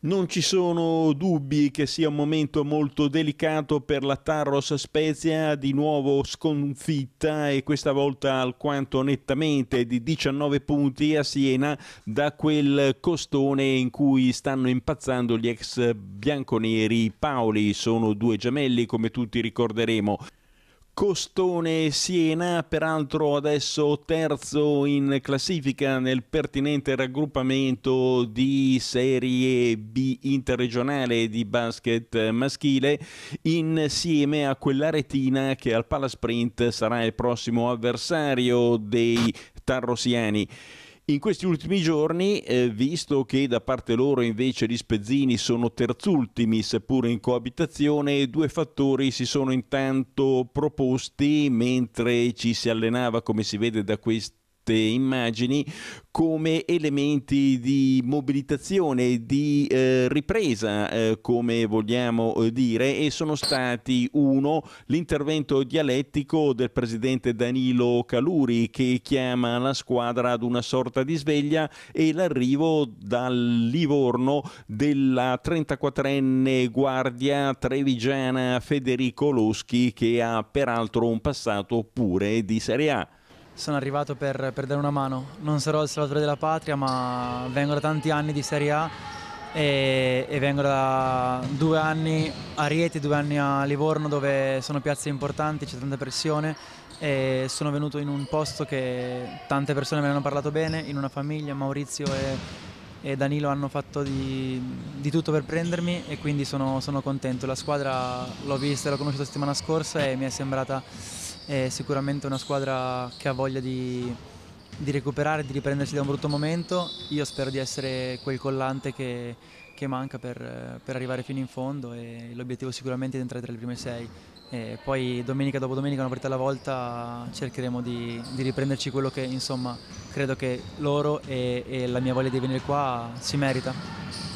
Non ci sono dubbi che sia un momento molto delicato per la Tarros Spezia, di nuovo sconfitta e questa volta alquanto nettamente di 19 punti a Siena da quel costone in cui stanno impazzando gli ex bianconeri. Paoli sono due gemelli come tutti ricorderemo. Costone Siena, peraltro adesso terzo in classifica nel pertinente raggruppamento di Serie B interregionale di basket maschile, insieme a quell'aretina che al Palasprint sarà il prossimo avversario dei Tarrosiani. In questi ultimi giorni, eh, visto che da parte loro invece gli spezzini sono terzultimi, seppur in coabitazione, due fattori si sono intanto proposti mentre ci si allenava, come si vede da questa queste immagini come elementi di mobilitazione, di eh, ripresa, eh, come vogliamo eh, dire, e sono stati uno l'intervento dialettico del presidente Danilo Caluri che chiama la squadra ad una sorta di sveglia e l'arrivo dal Livorno della 34enne guardia trevigiana Federico Loschi che ha peraltro un passato pure di Serie A sono arrivato per, per, dare una mano. Non sarò il salvatore della patria, ma vengo da tanti anni di Serie A e, e vengo da due anni a Rieti, due anni a Livorno, dove sono piazze importanti, c'è tanta pressione e sono venuto in un posto che tante persone mi hanno parlato bene, in una famiglia, Maurizio e, e Danilo hanno fatto di, di, tutto per prendermi e quindi sono, sono contento. La squadra l'ho vista e l'ho conosciuta la settimana scorsa e mi è sembrata è sicuramente una squadra che ha voglia di, di recuperare, di riprendersi da un brutto momento. Io spero di essere quel collante che, che manca per, per, arrivare fino in fondo e l'obiettivo sicuramente è di entrare tra le prime sei. E poi domenica dopo domenica, una volta alla volta, cercheremo di, di riprenderci quello che insomma credo che loro e, e la mia voglia di venire qua si merita.